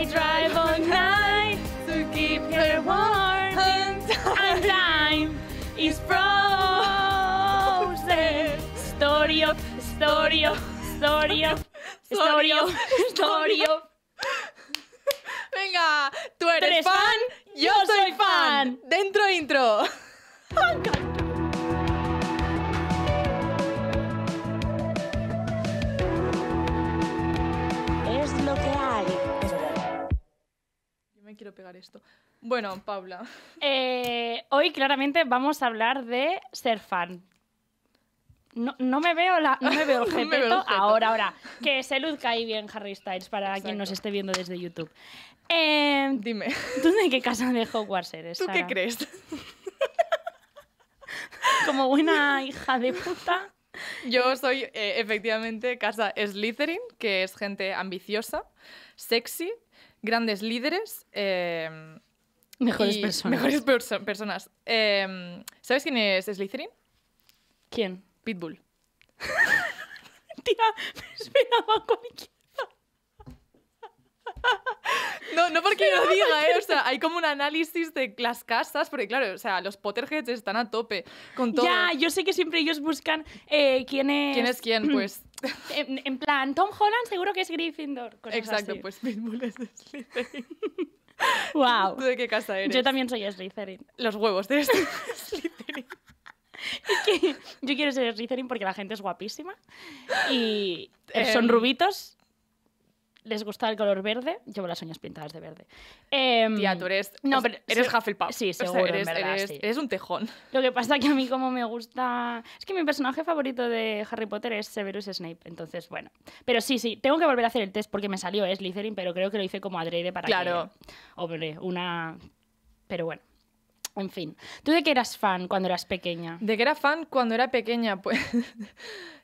I drive all night to keep her warm and time is frozen. Story story story story story Venga, tú eres, fan, yo soy fan. Dentro intro. Oh, quiero pegar esto. Bueno, Paula. Eh, hoy claramente vamos a hablar de ser fan. No, me veo la, no me veo el, ahora, ahora. Que se luzca ahí bien Harry Styles para quien nos esté viendo desde YouTube. Eh, Dime. ¿Tú de qué casa de Hogwarts eres? ¿Tú qué crees? Como buena hija de puta. Yo soy eh, efectivamente casa Slytherin, que es gente ambiciosa, sexy, grandes líderes. Em, mejores personas. Mejores personas. Em, ¿Sabes quién es Slytherin? ¿Quién? Pitbull. Tía, me esperaba No, no porque lo diga, ¿eh? O sea, hay como un análisis de las casas, porque claro, o sea, los Potterheads están a tope con todo. Ya, yo sé que siempre ellos buscan eh, quién es... ¿Quién es quién? Pues en, plan, Tom Holland seguro que es Gryffindor. Exacto, pues Pitbull es Slytherin. wow. de qué casa eres? Yo también soy Slytherin. Los huevos de este Slytherin. yo quiero ser Slytherin porque la gente es guapísima y em, son rubitos les gusta el color verde, llevo las uñas pintadas de verde. Eh, Tía, tú eres. No, pero, eres Hufflepuff. Sí, seguro. eres, en verdad, eres, un tejón. Lo que pasa que a mí, como me gusta. Es que mi personaje favorito de Harry Potter es Severus Snape. Entonces, bueno. Pero sí, sí, tengo que volver a hacer el test porque me salió Slytherin, pero creo que lo hice como adrede para claro. Hombre, una. Pero bueno. En fin. ¿Tú de qué eras fan cuando eras pequeña? ¿De qué era fan cuando era pequeña? Pues.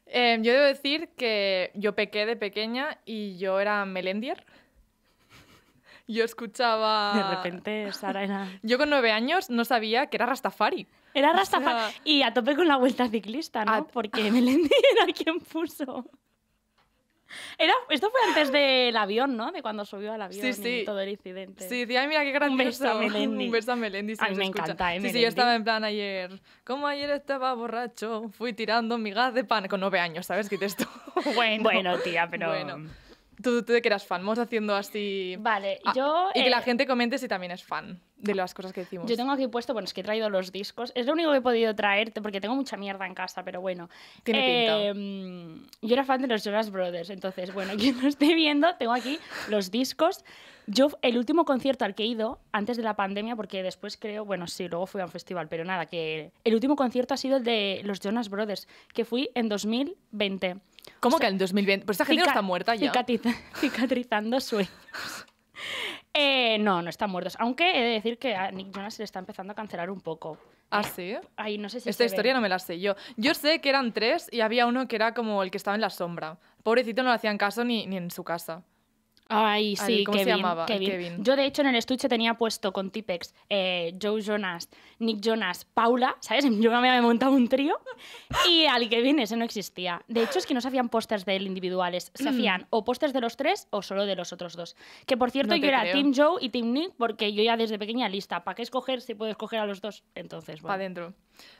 Em, yo debo decir que yo pequé de pequeña y yo era Melendier. Yo escuchaba. De repente, Sara era. yo con nueve años no sabía que era Rastafari. Era Rastafari. Y a tope con la vuelta ciclista, ¿no? Porque Melendier era quien puso. Era, esto fue antes del avión, ¿no? De cuando subió al avión y todo el incidente. Sí, sí, ay, mira qué grandioso. Un beso a Melendi. a me encanta, ¿eh, Sí, sí, yo estaba en plan ayer. Como ayer estaba borracho, fui tirando mi gas de pan. Con nueve años, ¿sabes? Quité esto. bueno. Bueno, tía, pero tú, tú de que eras fan. Vamos haciendo así. Vale, ah, yo. Y que la eh, gente comente si también es fan de ah, las cosas que decimos. Yo tengo aquí puesto, bueno, es que he traído los discos. Es lo único que he podido traerte porque tengo mucha mierda en casa, pero bueno. Tiene pinta. Em, yo era fan de los Jonas Brothers, entonces, bueno, quien lo esté viendo, tengo aquí los discos. Yo, el último concierto al que he ido, antes de la pandemia, porque después creo, bueno, sí, luego fui a un festival, pero nada, que el último concierto ha sido el de los Jonas Brothers, que fui en 2020. ¿Cómo que en 2020? Pues esta gente no está muerta ya. cicatrizando sueños. Eh, no, no están muertos. Aunque he de decir que a Nick Jonas se le está empezando a cancelar un poco. ¿Ah, eh, sí? Ahí no sé si Esta historia no me la sé yo. Yo sé que eran tres y había uno que era como el que estaba en la sombra. Pobrecito no le hacían caso ni en su casa. Ay, sí, Kevin, se llamaba? Kevin. Yo, de hecho, en el estuche tenía puesto con Tipex eh, Joe Jonas, Nick Jonas, Paula, ¿sabes? Yo me había montado un trío y al Kevin ese no existía. De hecho, es que no se hacían pósters de él individuales, se mm. hacían o pósters de los tres o solo de los otros dos. Que, por cierto, yo era Team Joe y Team Nick porque yo ya desde pequeña lista, ¿para qué escoger si puedo escoger a los dos? Entonces, bueno. Para adentro.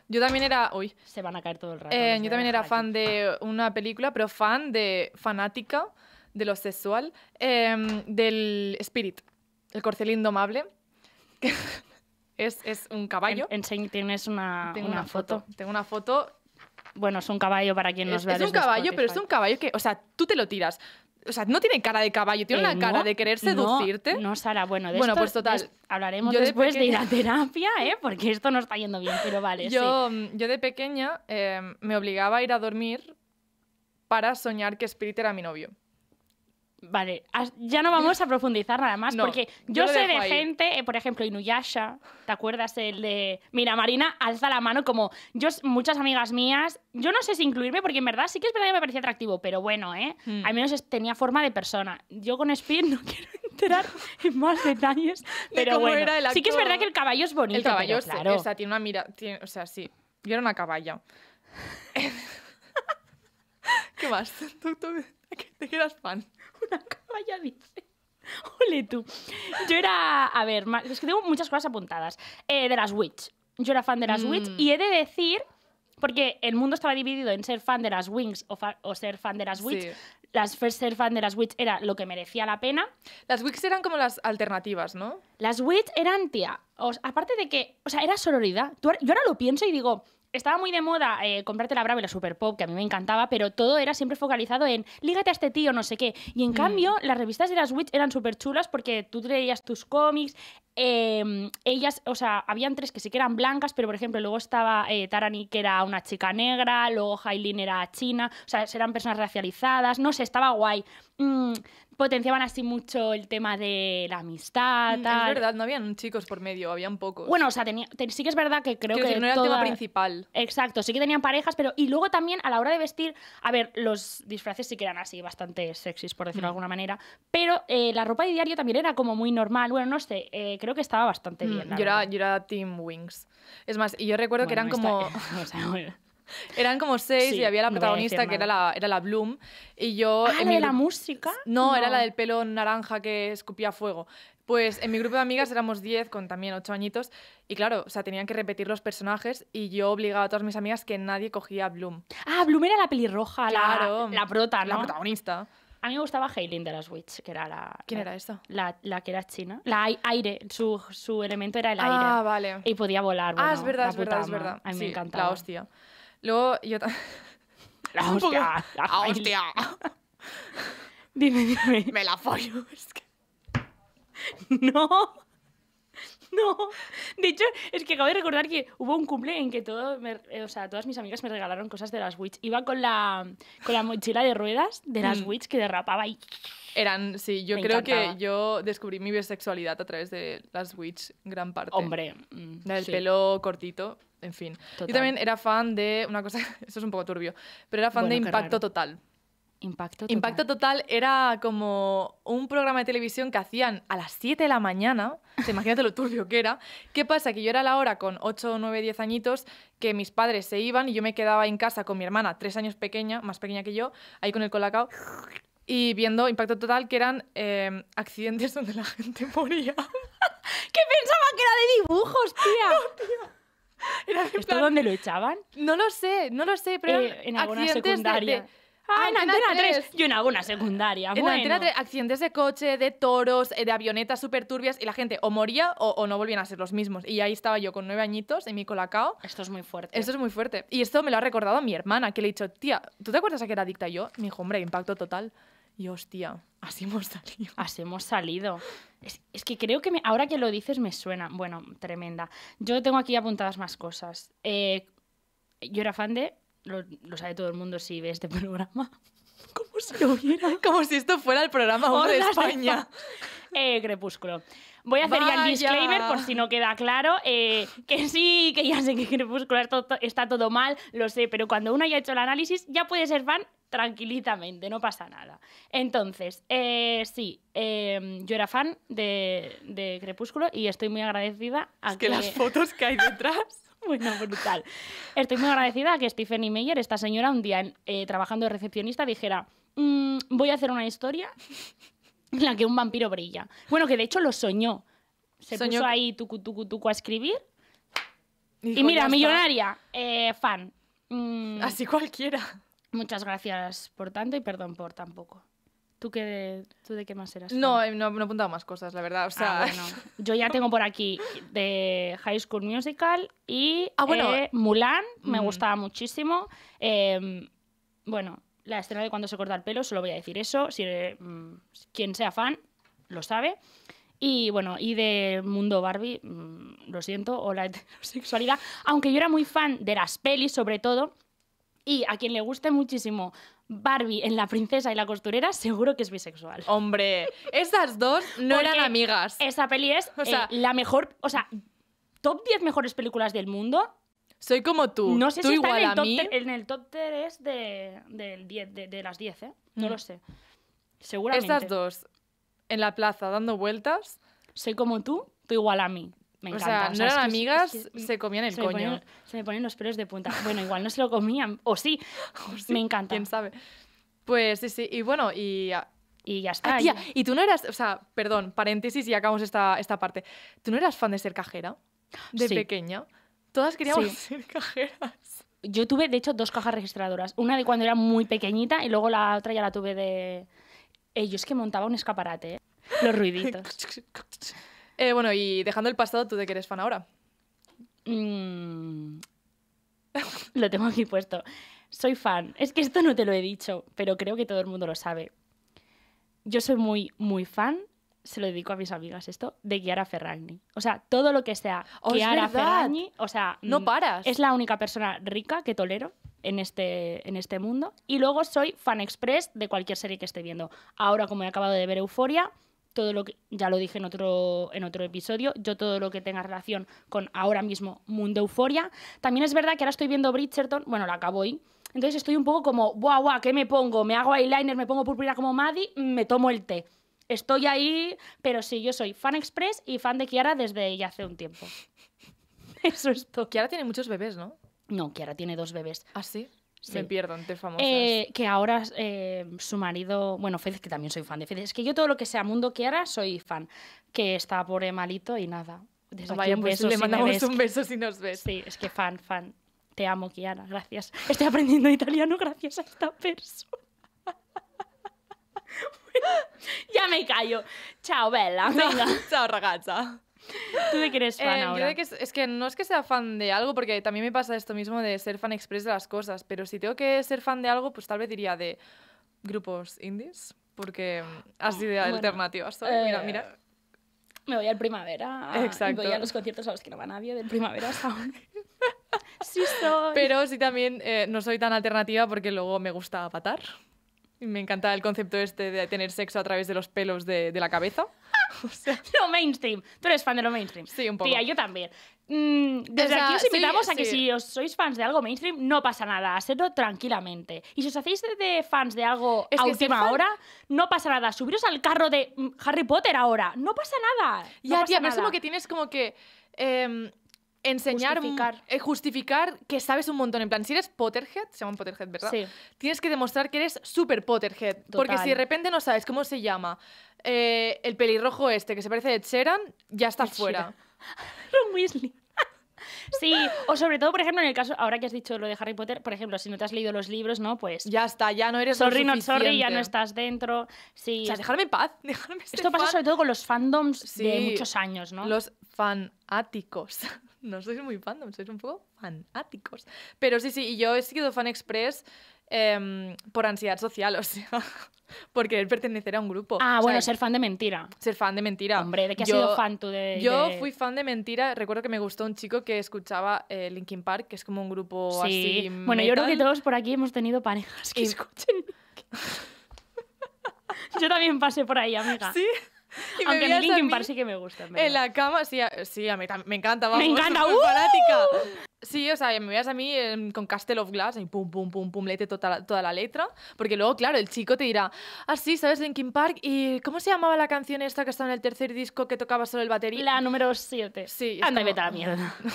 Yo también era. Uy. Se van a caer todo el rato. Eh, yo también era fan de una película, pero fan de fanática de lo sexual, em, del Spirit, el corcel indomable, que es, un caballo. En, en tienes una, una, foto. Tengo una foto. Bueno, es un caballo para quien nos vea. Es, un caballo, pero es un caballo que, o sea, tú te lo tiras. O sea, no tiene cara de caballo, tiene eh, una cara de querer seducirte. No, no Sara, bueno, de bueno, pues total. hablaremos yo después de, ir a terapia, ¿eh? porque esto no está yendo bien, pero vale. Yo, mm, yo de pequeña em, me obligaba a ir a dormir para soñar que Spirit era mi novio. Vale, ya no vamos a profundizar nada más, porque yo, sé de gente, eh, por ejemplo, Inuyasha, ¿te acuerdas el de... Mira, Marina alza la mano como yo, muchas amigas mías, yo no sé si incluirme, porque en verdad sí que es verdad que me parecía atractivo, pero bueno, ¿eh? Hmm. Al menos tenía forma de persona. Yo con Speed no quiero entrar en más detalles, pero bueno, sí que es verdad que el caballo es bonito. El caballo, pero, claro. o sea, tiene una mira, o sea, sí, yo era una caballa. ¿Qué más? tú, te quedas fan? una caballa, dice. Ole tú. Yo era, a ver, es que tengo muchas cosas apuntadas. Eh, de las Witch. Yo era fan de las Witch mm. y he de decir, porque el mundo estaba dividido en ser fan de las Wings o, ser fan de las Witch. Las first ser fan de las Witch era lo que merecía la pena. Las Witch eran como las alternativas, ¿no? Las Witch eran, tía, o aparte de que, o sea, era sororidad. yo ahora lo pienso y digo, estaba muy de moda eh, comprarte la Bravo y la Super Pop, que a mí me encantaba, pero todo era siempre focalizado en lígate a este tío, no sé qué. Y en mm. cambio, las revistas de las Witch eran súper chulas porque tú leías tus cómics. Em, ellas, o sea, habían tres que sí que eran blancas, pero por ejemplo, luego estaba eh, Tarani, que era una chica negra, luego Hailin era china, o sea, eran personas racializadas, no sé, estaba guay. Mm, potenciaban así mucho el tema de la amistad. Mm, tal. Es verdad, no habían chicos por medio, habían pocos. Bueno, o sea, sí que es verdad que creo que. no era el tema principal. Exacto, sí que tenían parejas, pero. Y luego también a la hora de vestir, a ver, los disfraces sí que eran así, bastante sexys, por decirlo de mm. alguna manera, pero eh, la ropa de diario también era como muy normal. Bueno, no sé, eh, creo que estaba bastante mm, bien. Yo era, yo era, Team Wings. Es más, y yo recuerdo que eran como. Eran como seis y había la protagonista que era la, era la Bloom. Y yo. Ah, en ¿la música? No, era la del pelo naranja que escupía fuego. Pues en mi grupo de amigas éramos diez con también ocho añitos y claro, o sea, tenían que repetir los personajes y yo obligaba a todas mis amigas que nadie cogía a Bloom. Ah, Bloom era la pelirroja, claro, la, prota, La protagonista. A mí me gustaba haylin de las Witch, que era la... ¿Quién era esa? La, la, que era china. La aire, su, su elemento era el ah, aire. Ah, vale. Y podía volar. ah, es verdad, es verdad, A mí me encantaba. La hostia. Luego yo La hostia, la, hostia. dime, dime. Me la follo. No. No. De hecho, es que acabo de recordar que hubo un cumple en que todo eh, o sea, todas mis amigas me regalaron cosas de las Witch. Iba con la, con la mochila de ruedas de las mm. Witch que derrapaba y... Eran, sí, yo creo que yo descubrí mi bisexualidad a través de las Witch, gran parte. Hombre. Mm. Mm, del pelo cortito en fin. Yo también era fan de una cosa, eso es un poco turbio, pero era fan de Impacto Total. Impacto Total. Impacto Total era como un programa de televisión que hacían a las 7 de la mañana, imagínate lo turbio que era. ¿Qué pasa? Que yo era la hora con 8, 9, 10 añitos, que mis padres se iban y yo me quedaba en casa con mi hermana, tres años pequeña, más pequeña que yo, ahí con el colacao, y viendo Impacto Total, que eran eh, accidentes donde la gente moría. que pensaba que era de dibujos, tía. dónde lo echaban? No lo sé, no lo sé, pero en alguna secundaria. en Antena 3. Yo en alguna secundaria. En bueno. Antena 3, accidentes de coche, de toros, eh, de avionetas súper turbias, y la gente o moría o, no volvían a ser los mismos. Y ahí estaba yo con nueve añitos en mi colacao. Esto es muy fuerte. Esto es muy fuerte. Y esto me lo ha recordado mi hermana, que le he dicho, tía, ¿tú te acuerdas a qué era adicta yo? Me dijo, hombre, impacto total. Y hostia, así hemos salido. Así hemos salido. Es, es que creo que ahora que lo dices me suena. Bueno, tremenda. Yo tengo aquí apuntadas más cosas. Eh, yo era fan de. Lo, lo, sabe todo el mundo si ve este programa. Como si Como si esto fuera el programa de España. Eh, crepúsculo. Voy a hacer ya el disclaimer por si no queda claro. Eh, que sí, que ya sé que Crepúsculo está todo mal, lo sé, pero cuando uno haya hecho el análisis ya puede ser fan tranquilitamente, no pasa nada. Entonces, eh, sí, em, yo era fan de, Crepúsculo y estoy muy agradecida a es que, las fotos que hay detrás... Bueno, brutal. Estoy muy agradecida a que Stephanie Meyer, esta señora, un día eh, trabajando de recepcionista, dijera, mm, voy a hacer una historia la que un vampiro brilla. Bueno, que de hecho lo soñó. Se puso ahí tucu tucu tucu a escribir. Y, mira, millonaria, eh, fan. Mm. Así cualquiera. Muchas gracias por tanto y perdón por tampoco. ¿Tú, qué, tú de qué más eras? Eh, no, no, he apuntado más cosas, la verdad. O sea, ah, Yo ya tengo por aquí de High School Musical y Ah, bueno. Eh, Mulan, me mm. gustaba muchísimo. Em, bueno, la escena de cuando se corta el pelo, solo voy a decir eso. Si, mm, quien sea fan lo sabe. Y bueno, y de Mundo Barbie, mm, lo siento, o la sexualidad Aunque yo era muy fan de las pelis, sobre todo. Y a quien le guste muchísimo Barbie en La Princesa y la Costurera, seguro que es bisexual. Hombre, esas dos no eran amigas. Esa peli es eh, la mejor, o sea, top 10 mejores películas del mundo soy como tú. No sé tú si igual está en, el a mí. en el top 3 de, de, las 10, ¿eh? No mm. lo sé. Seguramente. Estas dos, en la plaza, dando vueltas. Soy como tú, tú igual a mí. Me encanta. O sea, no eran amigas, se comían el coño. se me ponen los pelos de punta. Bueno, igual no se lo comían. O sí. Me encanta. Quién sabe. Pues sí, sí. Y bueno, y y ya ah, está. y tú no eras, o sea, perdón, paréntesis y acabamos esta, esta parte. ¿Tú no eras fan de ser cajera de pequeña? Todas queríamos ser cajeras. Yo tuve, de hecho, dos cajas registradoras. Una de cuando era muy pequeñita y luego la otra ya la tuve de... ellos yo es que montaba un escaparate, ¿eh? Los ruiditos. Eh, bueno, y dejando el pasado, ¿tú de qué eres fan ahora? Mm. lo tengo aquí puesto. Soy fan. Es que esto no te lo he dicho, pero creo que todo el mundo lo sabe. Yo soy muy, muy fan se lo dedico a mis amigas esto, de Chiara Ferragni. O sea, todo lo que sea oh, Chiara Ferragni, o sea, no mm, paras. Es la única persona rica que tolero en este, en este mundo. Y luego soy fan express de cualquier serie que esté viendo. Ahora, como he acabado de ver Euforia, todo lo que ya lo dije en otro en otro episodio, yo todo lo que tenga relación con ahora mismo Mundo Euforia. También es verdad que ahora estoy viendo Bridgerton, bueno, la acabo hoy. Entonces estoy un poco como, guau, guau, ¿qué me pongo? ¿Me hago eyeliner, me pongo purpurina como Maddie? Mm, ¿Me tomo el té? estoy ahí, pero sí, yo soy fan express y fan de Kiara desde ya hace un tiempo. Eso es todo. Kiara tiene muchos bebés, ¿no? No, Kiara tiene dos bebés. ¿Ah, sí? Me pierdo ante famosas. Eh, que ahora eh, su marido, bueno, Fede, que también soy fan de Fede. Es que yo todo lo que sea mundo Kiara soy fan. Que está por malito y nada. Desde Vaya, un pues beso, le mandamos un beso si nos ves. Sí, es que fan, fan. Te amo, Kiara, gracias. Estoy aprendiendo italiano gracias a esta persona. ya me callo. chao Bella. Chao, ragazza. ¿Tú de qué eres fan eh, ahora? es, que no es que sea fan de algo, porque también me pasa esto mismo de ser fan express de las cosas, pero si tengo que ser fan de algo, pues tal vez diría de grupos indies, porque así de ah, bueno, alternativas mira, mira. Eh, me voy al primavera. Exacto. Voy a los conciertos a los que no va nadie del primavera hasta sí soy. Pero sí también eh, no soy tan alternativa porque luego me gusta patar. Me encanta el concepto este de tener sexo a través de los pelos de, la cabeza. Lo mainstream. Tú eres fan de lo mainstream. Sí, un poco. Tía, yo también. Mm, desde aquí os invitamos a que si os sois fans de algo mainstream, no pasa nada, hacedlo tranquilamente. Y si os hacéis de, fans de algo a última hora, no pasa nada. Subiros al carro de mm, Harry Potter ahora, no pasa nada. Ya, tía, pero es como que tienes como que... Em, enseñar, justificar. Eh, justificar que sabes un montón. En plan, si eres Potterhead, se llama Potterhead, ¿verdad? Sí. Tienes que demostrar que eres super Potterhead. Porque si de repente no sabes cómo se llama eh, el pelirrojo este que se parece a Cheran, ya estás fuera. Ron Weasley. Sí, o sobre todo, por ejemplo, en el caso, ahora que has dicho lo de Harry Potter, por ejemplo, si no te has leído los libros, ¿no? Pues... Ya está, ya no eres Sorry, no sorry, ya no estás dentro. Sí. O sea, dejarme en paz, Esto pasa sobre todo con los fandoms de muchos años, ¿no? Los fanáticos no sois muy fandom, sois un poco fanáticos. Pero sí, sí, y yo he sido fan express em, por ansiedad social, o sea, por querer pertenecer a un grupo. Ah, bueno, ser fan de mentira. Ser fan de mentira. Hombre, ¿de qué has sido fan tú de, Yo fui fan de mentira. Recuerdo que me gustó un chico que escuchaba eh, Linkin Park, que es como un grupo sí. Bueno, yo creo que todos por aquí hemos tenido parejas que escuchen. yo también pasé por ahí, amiga. Sí. Aunque a mí Linkin Park sí que me gusta. En, la cama, sí, sí, mí me encanta. me encanta, uh! fanática. Sí, o sea, me veas a mí con Castle of Glass y pum, pum, pum, pum, lete toda, toda la letra. Porque luego, claro, el chico te dirá, ah, sí, ¿sabes Linkin Park? ¿Y cómo se llamaba la canción esta que estaba en el tercer disco que tocaba solo el batería? La número 7. Sí. Anda, como... vete a la mierda.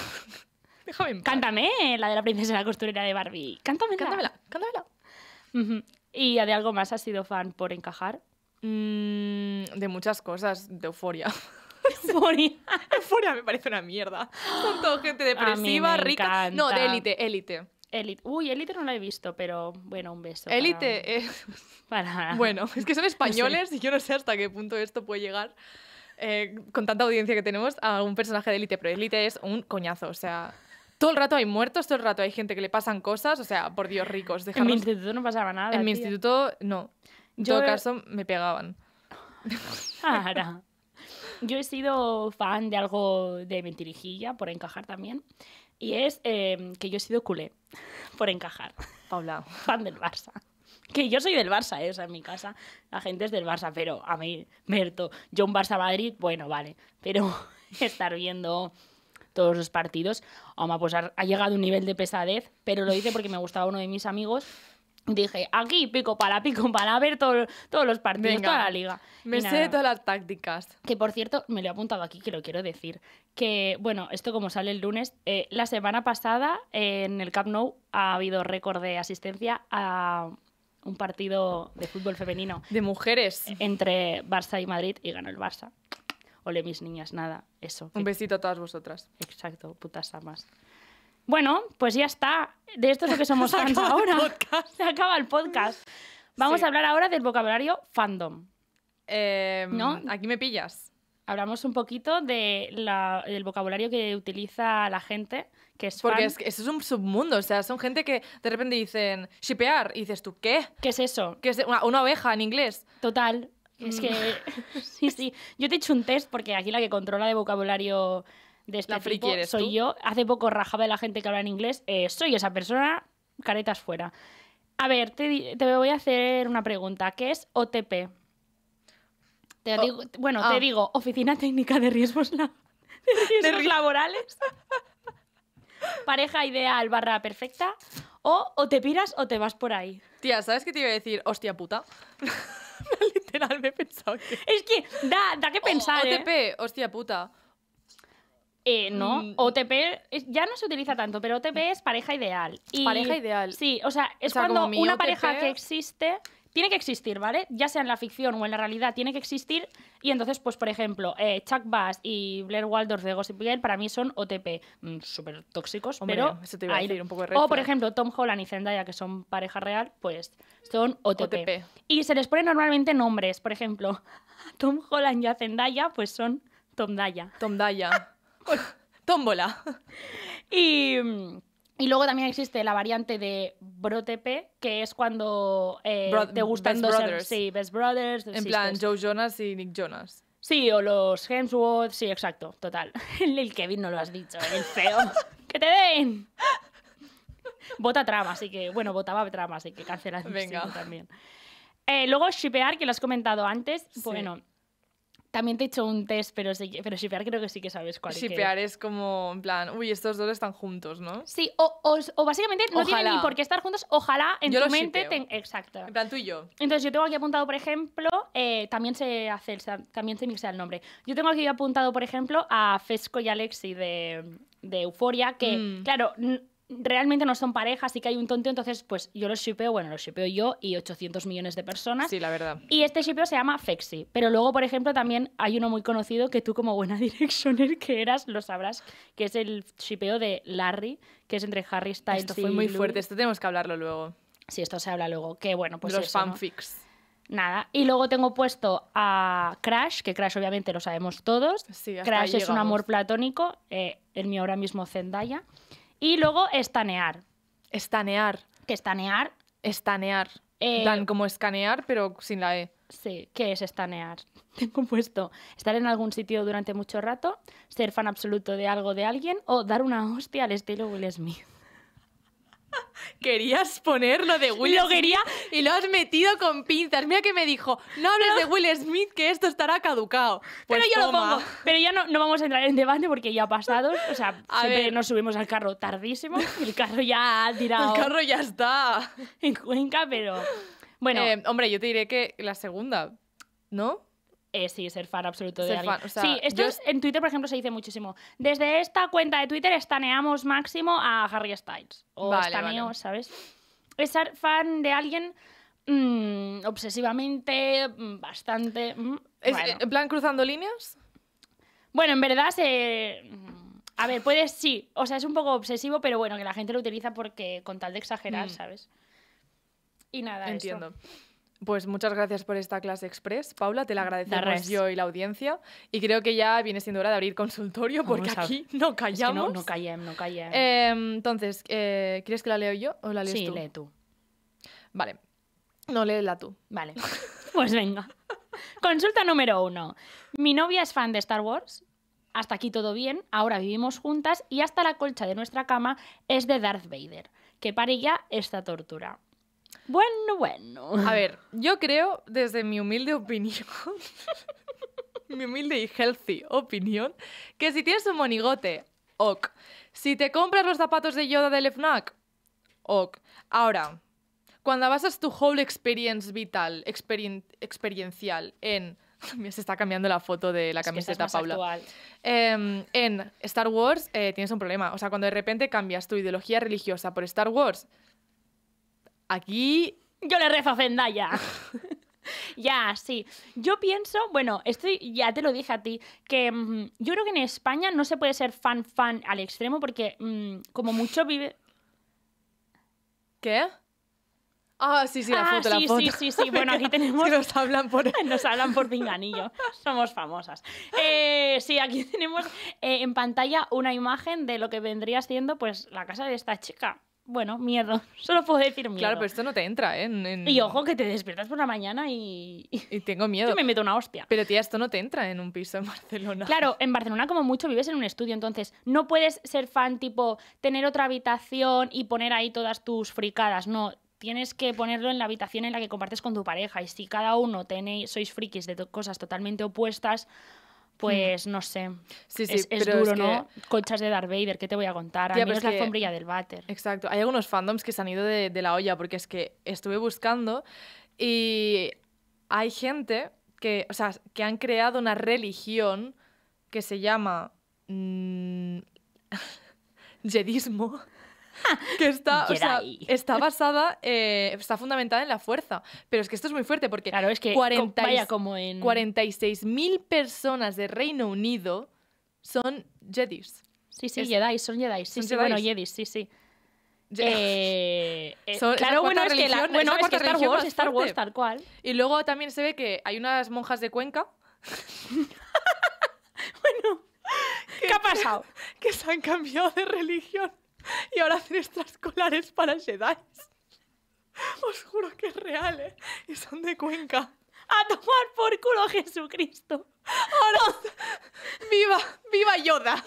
Déjame Cántame la de la princesa la costurera de Barbie. Cántamela. Cántamela, cántamela. Y de algo más has sido fan por encajar. Mm, de muchas cosas, de euforia. Euforia. euforia me parece una mierda. Son todo gente depresiva, rica. No, de élite, élite. Elite. Uy, élite no la he visto, pero bueno, un beso. élite es... Eh, para... Bueno, es que son españoles y yo no sé hasta qué punto esto puede llegar eh, con tanta audiencia que tenemos a un personaje de élite pero élite es un coñazo, o sea... Todo el rato hay muertos, todo el rato hay gente que le pasan cosas, o sea, por Dios, ricos. déjame En mi instituto no pasaba nada. En mi instituto, no yo todo caso, me pegaban. Yo he sido fan de algo de mentirijilla, por encajar también. Y es em, que yo he sido culé, por encajar. Paula. Fan del Barça. Que yo soy del Barça, ¿eh? en mi casa la gente es del Barça, pero a mí, Merto, yo un Barça-Madrid, bueno, vale. Pero estar viendo todos los partidos. Pues ha, llegado un nivel de pesadez, pero lo hice porque me gustaba uno de mis amigos dije, aquí pico para pico para ver todos los partidos, de toda la liga. Me sé de todas las tácticas. Que por cierto, me lo he apuntado aquí, que lo quiero decir. Que bueno, esto como sale el lunes, eh, la semana pasada eh, en el Camp Nou ha habido récord de asistencia a un partido de fútbol femenino. De mujeres. Entre Barça y Madrid y ganó el Barça. Ole mis niñas, nada, eso. Un besito a todas vosotras. Exacto, putas amas. Bueno, pues ya está. De esto es lo que somos fans ahora. Se acaba el podcast. Vamos a hablar ahora del vocabulario fandom. Em, ¿No? Aquí me pillas. Hablamos un poquito de la, del vocabulario que utiliza la gente que es Porque es, eso es un submundo, o sea, son gente que de repente dicen shipear y dices tú, ¿qué? ¿Qué es eso? ¿Qué es una, una oveja en inglés? Total. Es mm. que. sí, sí. Yo te he hecho un test porque aquí la que controla de vocabulario de este soy yo. Hace poco rajaba de la gente que habla en inglés. Eh, soy esa persona, caretas fuera. A ver, te, voy a hacer una pregunta. ¿Qué es OTP? bueno, te ah. digo, Oficina Técnica de Riesgos, Laborales. pareja ideal barra perfecta. O, te piras o te vas por ahí. Tía, ¿sabes qué te iba a decir? Hostia puta. Literal, me he pensado que... Es que da, da que pensar, OTP, ¿eh? hostia puta. Eh, no, mm. OTP ya no se utiliza tanto, pero OTP es pareja ideal. Y, pareja ideal. Sí, o sea, es cuando una pareja que existe tiene que existir, ¿vale? Ya sea en la ficción o en la realidad, tiene que existir. Y entonces, pues, por ejemplo, eh, Chuck Bass y Blair Waldorf de Gossip Girl para mí son OTP, mm, súper tóxicos, pero... O, por ejemplo, Tom Holland y Zendaya, que son pareja real, pues son OTP. Y se les pone normalmente nombres, por ejemplo, Tom Holland y a Zendaya, pues son Tom Daya. Tom Daya tómbola. Y, y, luego también existe la variante de brotepe, que es cuando eh, te gustan dos em- brothers. Sí, Best Brothers. En plan, pues Joe Jonas y Nick Jonas. Sí, o los Hemsworth, sí, exacto, total. El Kevin no lo has dicho, el feo. ¡Que te den! Vota trama, así que, bueno, votaba trama, así que venga también. Eh, luego, shipear, que lo has comentado antes. Bueno, también te he hecho un test, pero, sí, pero creo que sí que sabes cuál es. Shipear es como, en plan, uy, estos dos están juntos, ¿no? Sí, o, básicamente no tienen ni por qué estar juntos, ojalá en tu mente... exacto. En plan, tú y yo. Entonces, yo tengo aquí apuntado, por ejemplo, eh, también se hace, también se mixa el nombre. Yo tengo aquí apuntado, por ejemplo, a Fesco y Alexi de, de Euforia, que, mm. claro, realmente no son parejas y que hay un tonto, entonces pues yo los shipeo, bueno, los shipeo yo y 800 millones de personas. Sí, la verdad. Y este shipeo se llama Fexi, pero luego, por ejemplo, también hay uno muy conocido que tú como buena directioner que eras lo sabrás, que es el shipeo de Larry, que es entre Harry Styles Esto fue muy fuerte, esto tenemos que hablarlo luego. Sí, esto se habla luego, que bueno, pues Los fanfics. Nada. Y luego tengo puesto a Crash, que Crash obviamente lo sabemos todos. Crash es un amor platónico, el eh, mío ahora mismo Zendaya. Y luego estanear. Estanear. Que estanear. Estanear. Eh, Dan como escanear, pero sin la E. Sí, ¿qué es estanear? Tengo puesto estar en algún sitio durante mucho rato, ser fan absoluto de algo de alguien o dar una hostia al estilo Will Smith. Querías poner lo de Will lo quería... y lo has metido con pinzas. Mira que me dijo, no hables de Will Smith que esto estará caducado. pero pues yo lo pongo. Pero ya no, no, vamos a entrar en debate porque ya ha pasado. o sea, siempre nos subimos al carro tardísimo el carro ya ha tirado. El carro ya está en Cuenca, pero bueno. Eh, hombre, yo te diré que la segunda, ¿no? Eh, sí, ser fan absoluto de alguien. sí, esto es, en Twitter, por ejemplo, se dice muchísimo. Desde esta cuenta de Twitter estaneamos máximo a Harry Styles. O ¿sabes? Es ser fan de alguien mm, obsesivamente, mm, bastante. Mm, ¿Es, eh, ¿En plan cruzando líneas? Bueno, en verdad se. A ver, puedes sí. O sea, es un poco obsesivo, pero bueno, que la gente lo utiliza porque con tal de exagerar, ¿sabes? Y nada, Entiendo. Pues muchas gracias por esta clase express, Paula. Te la agradecemos yo y la audiencia. Y creo que ya viene siendo hora de abrir consultorio porque aquí no callamos. no, no no callem. Em, entonces, eh, ¿quieres que la leo yo o la lees tú? Sí, lee tú. Vale. No, la tú. Vale. Pues venga. Consulta número uno. Mi novia es fan de Star Wars. Hasta aquí todo bien. Ahora vivimos juntas y hasta la colcha de nuestra cama es de Darth Vader. Que para ella esta tortura. Bueno, bueno. A ver, yo creo, desde mi humilde opinión, mi humilde y healthy opinión, que si tienes un monigote, ok. Si te compras los zapatos de Yoda del FNAC, ok. Ahora, cuando basas tu whole experience vital, experiencial en... se está cambiando la foto de la camiseta, es Paula. Em, en Star Wars eh, tienes un problema. O sea, cuando de repente cambias tu ideología religiosa por Star Wars, Aquí. Yo le rezo a Zendaya. Ya, sí. Yo pienso, bueno, estoy, ya te lo dije a ti, que mm, yo creo que en España no se puede ser fan fan al extremo porque mm, como mucho vive. ¿Qué? Ah, sí, sí, la ah, foto, sí, la foto. Sí, sí, sí. Bueno, aquí tenemos. nos hablan por. nos hablan por pinganillo. Somos famosas. Eh, sí, aquí tenemos eh, en pantalla una imagen de lo que vendría siendo, pues, la casa de esta chica bueno, miedo. solo puedo decir miedo. Claro, pero esto no te entra, ¿eh? Y ojo que te despiertas por la mañana y... Y tengo miedo. me meto una hostia. Pero tía, esto no te entra en un piso en Barcelona. Claro, en Barcelona como mucho vives en un estudio, entonces no puedes ser fan tipo tener otra habitación y poner ahí todas tus fricadas, no. Tienes que ponerlo en la habitación en la que compartes con tu pareja y si cada uno tenéis, sois frikis de cosas totalmente opuestas, pues no sé. Sí, sí, es, duro, ¿no? Conchas de Darth Vader, ¿qué te voy a contar? A es la sombrilla del váter. Exacto. Hay algunos fandoms que se han ido de, la olla porque es que estuve buscando y hay gente que, o sea, que han creado una religión que se llama mm, yedismo. Jedismo. que está, está basada, eh, está fundamentada en la fuerza. Pero es que esto es muy fuerte porque claro, es que 46.000 personas de Reino Unido son Jedis. Sí, sí, Jedi, son Jedi. Sí, bueno, Jedis, sí, sí. Eh, eh, claro, bueno, es que, la, bueno, es Star Wars, tal cual. Y luego también se ve que hay unas monjas de Cuenca. bueno, ¿qué ha pasado? Que se han cambiado de religión. y ahora hacen colares para Jedis. Os juro que es real, ¿eh? Y son de Cuenca. ¡A tomar por culo Jesucristo! ¡Ahora! ¡Viva! ¡Viva Yoda!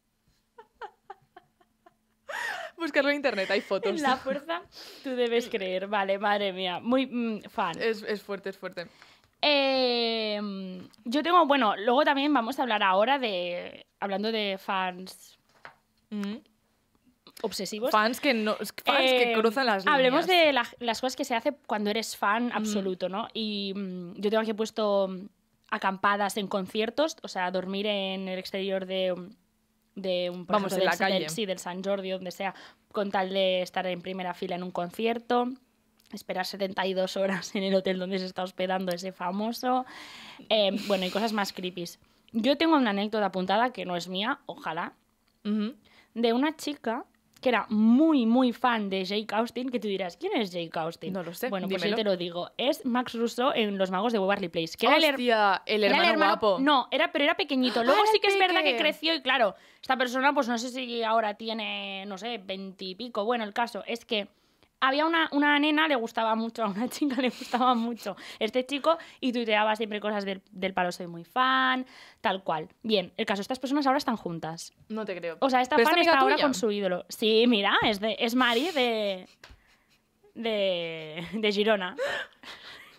Buscarlo en internet, hay fotos. En la fuerza tú debes creer, vale, madre mía. Muy mm, fan. Es, fuerte, es fuerte. Eh, yo tengo, bueno, luego también vamos a hablar ahora de hablando de fans mm. obsesivos. Fans que, no, eh, cruzan las líneas. Hablemos de las cosas que se hace cuando eres fan mm. absoluto, ¿no? Y mm, yo tengo aquí puesto acampadas en conciertos, o sea, dormir en el exterior de, de un por Vamos, la Del, San Jordi, donde sea, con tal de estar en primera fila en un concierto esperar 72 horas en el hotel donde se está hospedando ese famoso. Em, bueno, y cosas más creepy. Yo tengo una anécdota apuntada que no es mía, ojalá, de una chica que era muy, muy fan de Jake Austin, que tú dirás, ¿quién es Jake Austin? No lo sé. Bueno, pues yo te lo digo. Es Max Russo en Los Magos de Waverly Place. Que era el, hermano No, era, pero era pequeñito. Ah, Luego sí que es verdad que creció y claro, esta persona, pues no sé si ahora tiene, no sé, veintipico. Bueno, el caso es que había una, una, nena, le gustaba mucho, a una chica le gustaba mucho este chico y tuiteaba siempre cosas del, del, palo, soy muy fan, tal cual. Bien, el caso, estas personas ahora están juntas. No te creo. O sea, esta fan está ahora con su ídolo. Sí, mira, es, de, es Mari de, de, de Girona.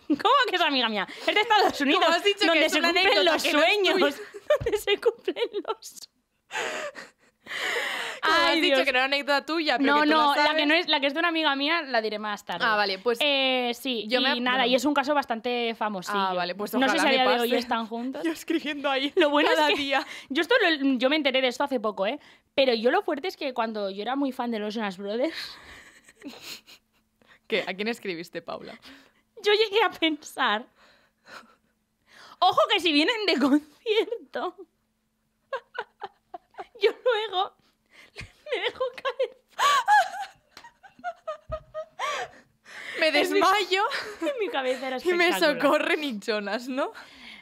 ¿Cómo que es amiga mía? Es de Estados Unidos, donde, se se cumplen los sueños. donde se cumplen los Ah, has dicho que no era anécdota tuya, pero No, no, la, que no es, la que es de una amiga mía la diré más tarde. Ah, vale, pues. Eh, sí, y nada, y es un caso bastante famoso. Ah, vale, pues No sé si a día de hoy están juntos. Yo escribiendo ahí lo bueno cada es que Yo, yo me enteré de esto hace poco, ¿eh? Pero yo lo fuerte es que cuando yo era muy fan de los Jonas Brothers. ¿Qué? ¿A quién escribiste, Paula? Yo llegué a pensar. Ojo que si vienen de concierto. yo luego me dejo caer. Me desmayo. mi cabeza era Y me socorre nichonas, ¿no?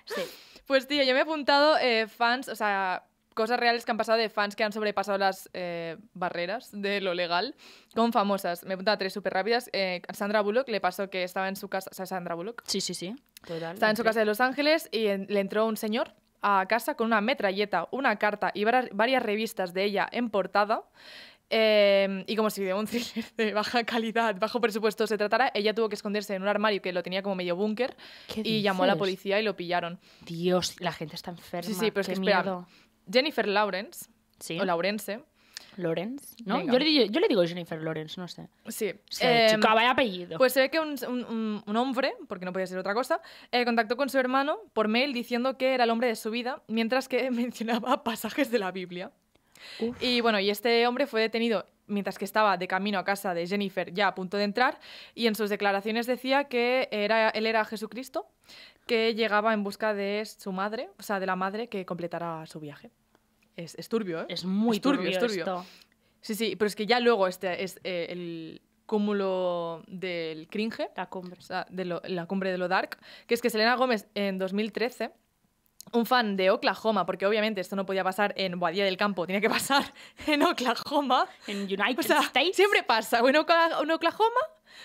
Sí. Pues tío, yo me he apuntado eh, fans, o sea, cosas reales que han pasado de fans que han sobrepasado las eh, barreras de lo legal con famosas. Me he apuntado tres súper rápidas. Eh, Sandra Bullock le pasó que estaba en su casa. Sandra Bullock? Sí, sí, sí. Total, estaba en su casa de Los Ángeles y le entró un señor a casa con una metralleta, una carta y varias revistas de ella en portada. Em, y como si de un thriller de baja calidad, bajo presupuesto se tratara, ella tuvo que esconderse en un armario que lo tenía como medio búnker y llamó a la policía y lo pillaron. Dios, la gente está enferma. Sí, sí, pero es que espera. Jennifer Lawrence, ¿Sí? o Laurence, Lawrence, ¿no? Yo le, digo, Jennifer Lawrence, no sé. Sí. Eh, o sea, vaya apellido. Pues se ve que un, un, hombre, porque no podía ser otra cosa, eh, contactó con su hermano por mail diciendo que era el hombre de su vida, mientras que mencionaba pasajes de la Biblia. Y bueno, y este hombre fue detenido mientras que estaba de camino a casa de Jennifer ya a punto de entrar y en sus declaraciones decía que era, él era Jesucristo, que llegaba en busca de su madre, o sea, de la madre que completara su viaje es, turbio, ¿eh? Es muy es turbio, es Sí, sí, pero es que ya luego este es eh, el cúmulo del cringe. La cumbre. O sea, de la cumbre de lo dark. Que es que Selena Gómez en 2013 un fan de Oklahoma, porque obviamente esto no podía pasar en Guadilla del Campo, tenía que pasar en Oklahoma. En United States. Siempre pasa, o en, Oklahoma,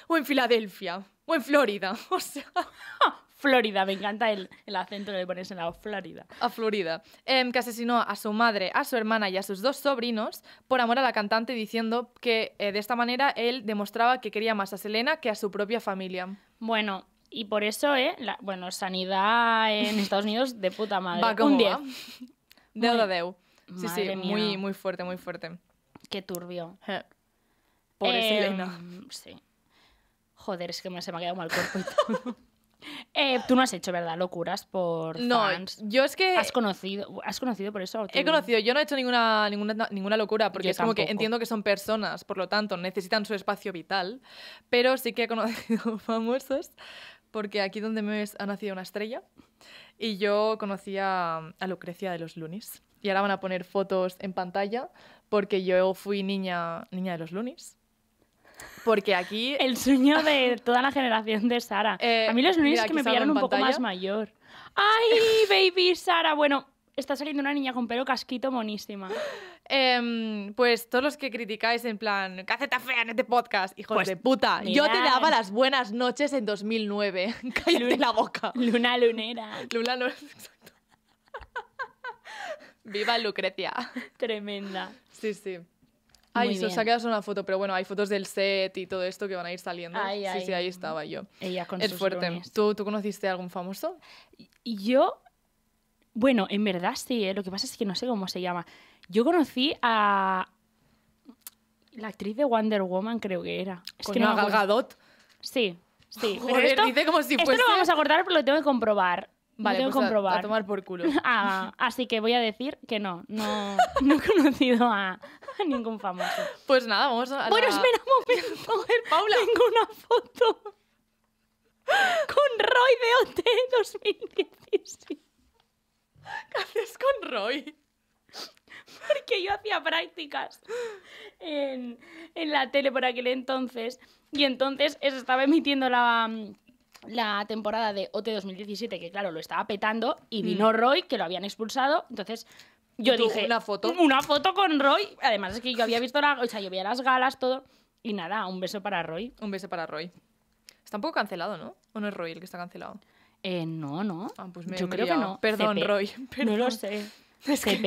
o en Filadelfia, o en Florida. O sea, Florida, me encanta el, el acento que le pones en la Florida. A Florida, em, que asesinó a su madre, a su hermana y a sus dos sobrinos por amor a la cantante, diciendo que eh, de esta manera él demostraba que quería más a Selena que a su propia familia. Bueno, y por eso, eh, bueno, sanidad en Estados Unidos de puta madre. Va Un Deu de deu. Sí, sí, muy, muy fuerte, muy fuerte. Qué turbio. Por em, Selena. Sí. Joder, es que me se me ha quedado mal cuerpo y todo. Eh, tú no has hecho, ¿verdad? Locuras por no, yo es que... ¿Has conocido, has conocido por eso? He conocido. Yo no he hecho ninguna, ninguna, ninguna locura porque como que entiendo que son personas, por lo tanto, necesitan su espacio vital. Pero sí que he conocido famosos porque aquí donde me ves ha nacido una estrella y yo conocía a Lucrecia de los Lunis. Y ahora van a poner fotos en pantalla porque yo fui niña, niña de los Lunis. Porque aquí... El sueño de toda la generación de Sara. Eh, a mí los niños que me pillaron un poco más mayor. ¡Ay, baby Sara! Bueno, está saliendo una niña con pelo casquito monísima. Em, pues todos los que criticáis en plan, caceta fea en este podcast, hijos pues, de puta. Yo te daba las buenas noches en 2009. Cállate la boca. Luna lunera. Luna lunera, Viva Lucrecia. Tremenda. Sí, sí. Ay, se os ha quedado una foto, pero bueno, hay fotos del set y todo esto que van a ir saliendo. sí, sí, ahí estaba yo. Ella con es sus fuerte. ¿Tú, conociste a algún famoso? Yo, bueno, en verdad sí, ¿eh? lo que pasa es que no sé cómo se llama. Yo conocí a la actriz de Wonder Woman, creo que era. ¿Con que no Gal Sí, sí. Joder, esto, dice como si esto lo vamos a cortar, pero lo tengo que comprobar. Vale, tengo pues comprobar. A, tomar por culo. Ah, así que voy a decir que no, no, he conocido a, ningún famoso. Pues nada, vamos a. Bueno, espera un momento. Paula. Tengo una foto con Roy de OT 2016. ¿Qué haces con Roy? Porque yo hacía prácticas en, en la tele por aquel entonces y entonces estaba emitiendo la la temporada de OT 2017, que claro, lo estaba petando, y mm. vino Roy, que lo habían expulsado, entonces yo dije... Una foto. Una foto con Roy, además es que yo había visto la... O sea, yo las galas, todo, y nada, un beso para Roy. Un beso para Roy. Está un poco cancelado, ¿no? ¿O no es Roy el que está cancelado? Eh, no, no. Ah, pues yo creo que no. Perdón, Roy. No lo sé. Es que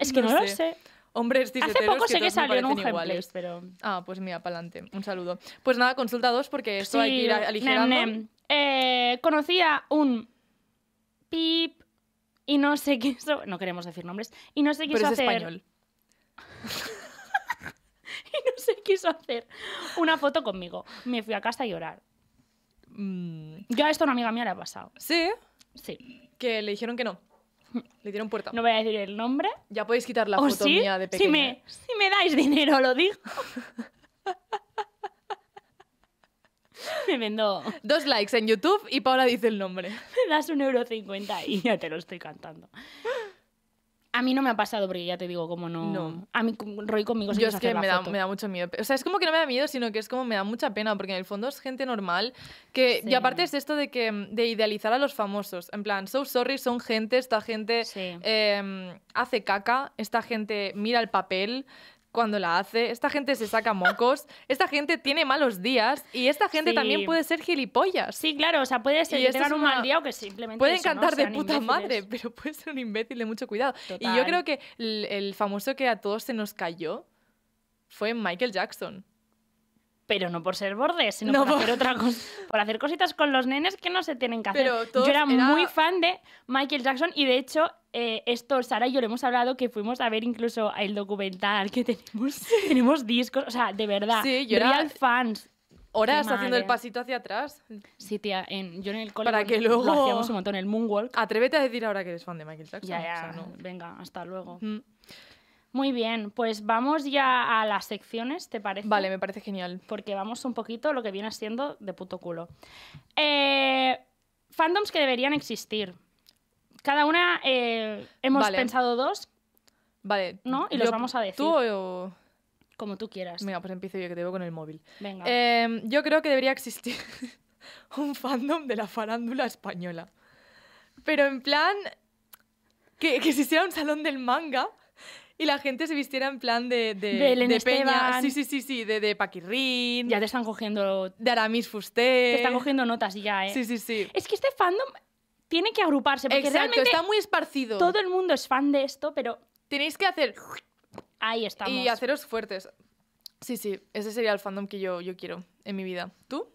Es que no, lo sé. Hombres Hace poco sé que, salió en un iguales. pero... Ah, pues mira, pa'lante. Un saludo. Pues nada, consulta dos porque esto hay que ir aligerando. Eh, conocía un pip y no sé qué hizo... No queremos decir nombres. Y no sé qué hizo pero es hacer... español. y no sé quiso hacer una foto conmigo. Me fui a casa a llorar. Mm. Yo a esto una amiga mía le ha pasado. ¿Sí? Sí. Que le dijeron que no. Le dieron puerta. No voy a decir el nombre. Ya podéis quitar la ¿O de pequeña. Si me, si me dais dinero, lo digo. me vendo. Dos likes en YouTube y Paula dice el nombre. Me das un euro cincuenta y ya te lo estoy cantando. A mí no me ha pasado, porque ya te digo, como no. A mí, Roy conmigo Yo es que me da, mucho miedo. O sea, es como que no me da miedo, sino que es como me da mucha pena, porque en el fondo es gente normal. que Y aparte es esto de, que, de idealizar a los famosos. En plan, so sorry, son gente, esta gente em, hace caca, esta gente mira el papel cuando la hace, esta gente se saca mocos, esta gente tiene malos días y esta gente también puede ser gilipollas. Sí, claro, o sea, puede ser que un mal día o que simplemente pueden cantar de puta madre, pero puede ser un imbécil de mucho cuidado. Y yo creo que el famoso que a todos se nos cayó fue Michael Jackson pero no por ser bordes, sino por, hacer otra cosa, por hacer cositas con los nenes que no se tienen que hacer. yo era, muy fan de Michael Jackson y de hecho eh, esto Sara y yo le hemos hablado que fuimos a ver incluso el documental que tenemos, tenemos discos, o sea, de verdad, real fans. fans. Horas haciendo el pasito hacia atrás. Sí, tía, en, yo en el colegio Para que luego... lo hacíamos un montón, el moonwalk. Atrévete a decir ahora que eres fan de Michael Jackson. Ya, ya, no. venga, hasta luego. Mm. Muy bien, pues vamos ya a las secciones, ¿te parece? Vale, me parece genial. Porque vamos un poquito a lo que viene siendo de puto culo. Eh, fandoms que deberían existir. Cada una eh, hemos pensado dos. Vale. ¿No? Y los vamos a decir. ¿Tú o.? Como tú quieras. Mira, pues empiezo yo que te veo con el móvil. Venga. Em, yo creo que debería existir un fandom de la farándula española. Pero en plan. Que, que existiera un salón del manga y la gente se vistiera en plan de, de, de, Peña. Sí, sí, sí, sí, de, de Ya te están cogiendo. De Aramis Fusté. Te están cogiendo notas ya, ¿eh? Sí, sí, sí. Es que este fandom tiene que agruparse porque realmente está muy esparcido. Todo el mundo es fan de esto, pero. Tenéis que hacer. Ahí estamos. Y haceros fuertes. Sí, sí, ese sería el fandom que yo, yo quiero en mi vida. ¿Tú?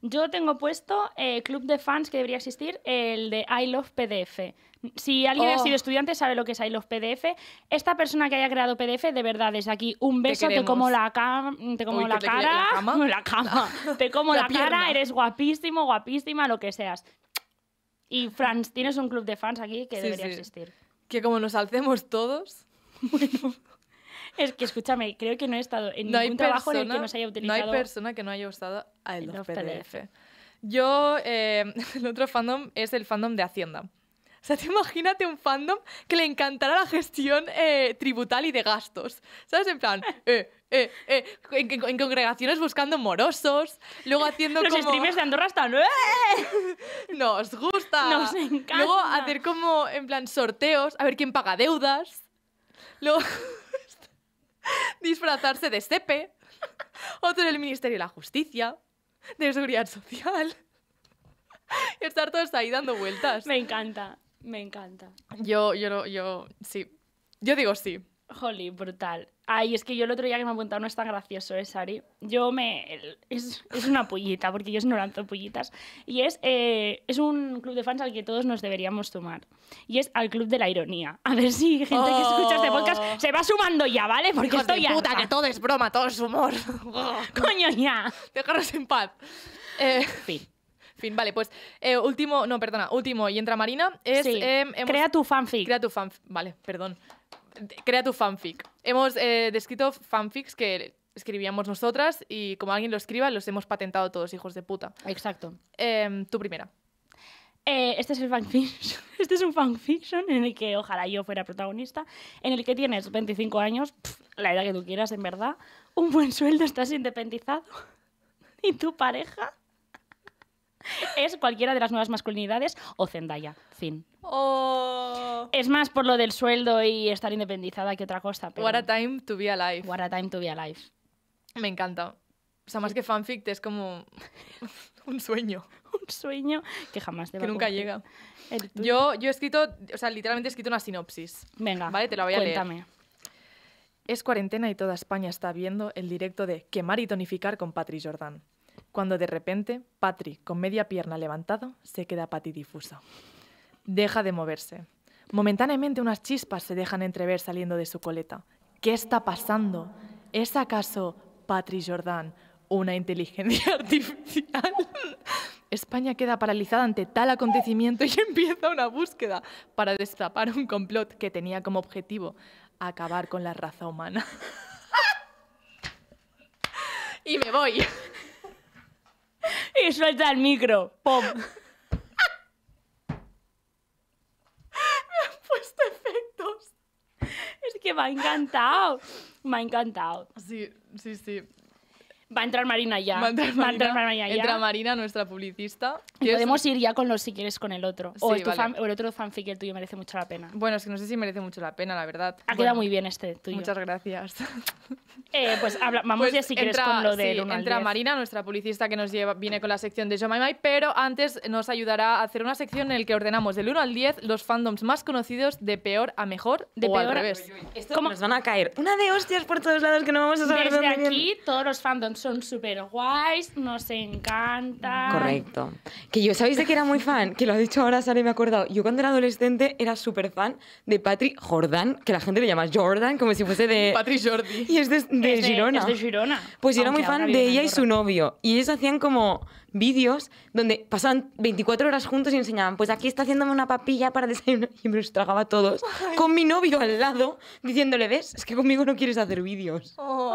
Yo tengo puesto eh, club de fans que debería existir, el de I Love PDF. Si alguien ha sido oh. estudiante sabe lo que es I Love PDF. Esta persona que haya creado PDF, de verdad, es aquí un beso, te, como la, cara te como la cara, te como la, cara, eres guapísimo, guapísima, lo que seas. Y Franz, tienes un club de fans aquí que debería existir. Que como nos alcemos todos, Es que escúchame, creo que no he estado en ningún trabajo en el que no haya utilizado. No hay persona que no haya usado el, PDF. Yo, eh, el otro fandom es el fandom de Hacienda. O sea, te imagínate un fandom que le encantará la gestión eh, tributal y de gastos. ¿Sabes? En plan, eh, eh, en, congregaciones buscando morosos, luego haciendo Los como... streamers de Andorra están... ¡Eh! Nos gusta. Nos encanta. Luego hacer como, en plan, sorteos, a ver quién paga deudas. Luego disfrazarse de sepe otro del Ministerio de la Justicia, de Seguridad Social. Y estar todos ahí dando vueltas. Me encanta, me encanta. Yo, yo, yo, sí. Yo digo sí. Jolly, brutal. Ay, es que yo el otro día que me apuntado no es tan gracioso, es ¿eh, Sari? Yo me... Es, una pullita, porque yo no lanzo pullitas. Y es, eh, es un club de fans al que todos nos deberíamos sumar. Y es al club de la ironía. A ver si gente que escucha este oh. podcast se va sumando ya, ¿vale? Porque estoy puta, que todo es broma, todo es humor. Coño, ya. Dejaros en paz. Eh, fin. Fin, vale, pues último, no, perdona, último y entra Marina es... Sí. Em, crea tu fanfic. Crea tu fanfic, vale, perdón crea tu fanfic. Hemos eh, descrito fanfics que escribíamos nosotras y como alguien lo escriba, los hemos patentado todos, hijos de puta. Exacto. Em, tu primera. Eh, este es el fanfiction. Este es un fanfiction en el que ojalá yo fuera protagonista, en el que tienes 25 años, la edad que tú quieras, en verdad, un buen sueldo, estás independizado y tu pareja es cualquiera de las nuevas masculinidades o Zendaya. Fin. Oh. Es más por lo del sueldo y estar independizada que otra cosa. Pero... What a time to be alive. What a time to be alive. Me encanta. O sea, más que fanfic, es como un sueño. un sueño que jamás te va Que nunca llega. Yo, yo he escrito, o sea, literalmente he escrito una sinopsis. Venga. Vale, te la voy a cuéntame. leer. Es cuarentena y toda España está viendo el directo de Quemar y tonificar con Patrick Jordan cuando de repente Patri, con media pierna levantada, se queda patidifusa. Deja de moverse. Momentáneamente unas chispas se dejan entrever saliendo de su coleta. ¿Qué está pasando? ¿Es acaso Patri Jordan, una inteligencia artificial? España queda paralizada ante tal acontecimiento y empieza una búsqueda para destapar un complot que tenía como objetivo acabar con la raza humana. y me voy. y suelta el micro. ¡Pum! Me han puesto efectos. Es que me ha encantado. Me ha encantado. Sí, sí, sí. Va a entrar Marina ya. Va a entrar Marina, ya. Entra Marina, nuestra publicista. Podemos ir ya con los si quieres con el otro. o, el otro fanfic, el tuyo, merece mucho la pena. Bueno, es que no sé si merece mucho la pena, la verdad. Ha quedado muy bien este tuyo. Muchas gracias. Eh, pues vamos pues ya si quieres con lo de Entra Marina, nuestra publicista que nos lleva, viene con la sección de Yo My My, pero antes nos ayudará a hacer una sección en la que ordenamos del 1 al 10 los fandoms más conocidos de peor a mejor, de o peor al revés. A... Esto ¿Cómo? nos van a caer. Una de hostias por todos lados que no vamos a saber Desde aquí, todos los fandoms son súper guays, nos encantan. Correcto. Que yo, ¿sabéis de que era muy fan? Que lo ha dicho ahora Sara me he acordado. Yo cuando era adolescente era súper fan de Patrick Jordan, que la gente le llama Jordan, como si fuese de... Patrick Jordi. Y es de, Girona. Es de Girona. Pues era muy fan de ella y su novio. Y ellos hacían como vídeos donde pasaban 24 horas juntos y enseñaban, pues aquí está haciéndome una papilla para desayunar y me los tragaba todos con mi novio al lado diciéndole, ves, es que conmigo no quieres hacer vídeos. Oh.